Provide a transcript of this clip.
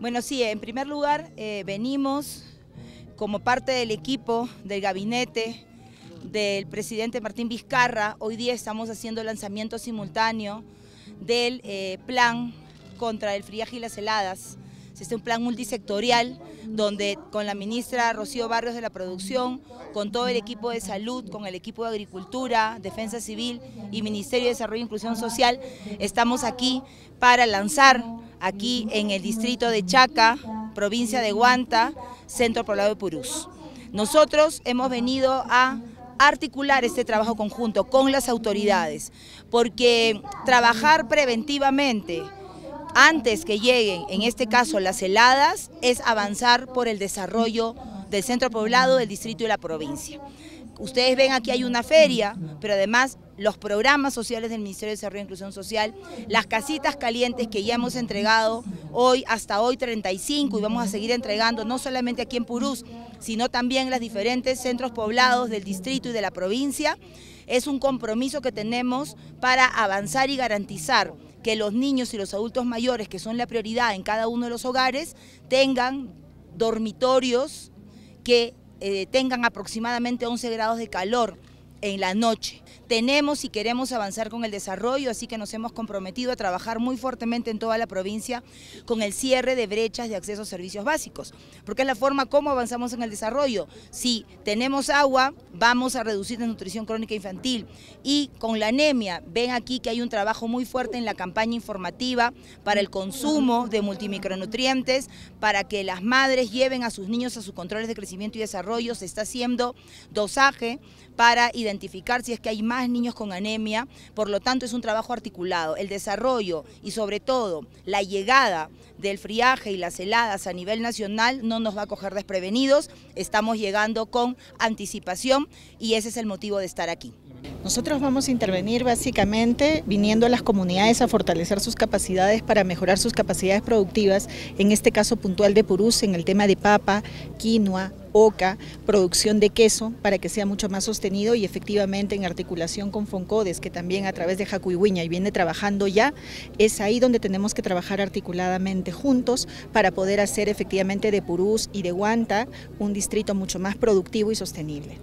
Bueno, sí, en primer lugar eh, venimos como parte del equipo, del gabinete, del presidente Martín Vizcarra. Hoy día estamos haciendo lanzamiento simultáneo del eh, plan contra el friaje y las heladas es un plan multisectorial donde con la ministra Rocío Barrios de la Producción, con todo el equipo de salud, con el equipo de Agricultura, Defensa Civil y Ministerio de Desarrollo e Inclusión Social, estamos aquí para lanzar aquí en el distrito de Chaca, provincia de Guanta, centro poblado de Purús. Nosotros hemos venido a articular este trabajo conjunto con las autoridades, porque trabajar preventivamente antes que lleguen, en este caso las heladas, es avanzar por el desarrollo del centro poblado, del distrito y la provincia. Ustedes ven aquí hay una feria, pero además los programas sociales del Ministerio de Desarrollo e Inclusión Social, las casitas calientes que ya hemos entregado hoy, hasta hoy 35 y vamos a seguir entregando no solamente aquí en Purús, sino también en los diferentes centros poblados del distrito y de la provincia. Es un compromiso que tenemos para avanzar y garantizar que los niños y los adultos mayores, que son la prioridad en cada uno de los hogares, tengan dormitorios que eh, tengan aproximadamente 11 grados de calor en la noche. Tenemos y queremos avanzar con el desarrollo, así que nos hemos comprometido a trabajar muy fuertemente en toda la provincia con el cierre de brechas de acceso a servicios básicos, porque es la forma como avanzamos en el desarrollo. Si tenemos agua, vamos a reducir la nutrición crónica infantil y con la anemia, ven aquí que hay un trabajo muy fuerte en la campaña informativa para el consumo de multimicronutrientes, para que las madres lleven a sus niños a sus controles de crecimiento y desarrollo, se está haciendo dosaje para identificar identificar si es que hay más niños con anemia, por lo tanto es un trabajo articulado. El desarrollo y sobre todo la llegada del friaje y las heladas a nivel nacional no nos va a coger desprevenidos, estamos llegando con anticipación y ese es el motivo de estar aquí. Nosotros vamos a intervenir básicamente viniendo a las comunidades a fortalecer sus capacidades para mejorar sus capacidades productivas, en este caso puntual de Purús, en el tema de papa, quinoa, oca, producción de queso, para que sea mucho más sostenido y efectivamente en articulación con Foncodes, que también a través de Jacuigüiña y viene trabajando ya, es ahí donde tenemos que trabajar articuladamente juntos para poder hacer efectivamente de Purús y de Guanta un distrito mucho más productivo y sostenible.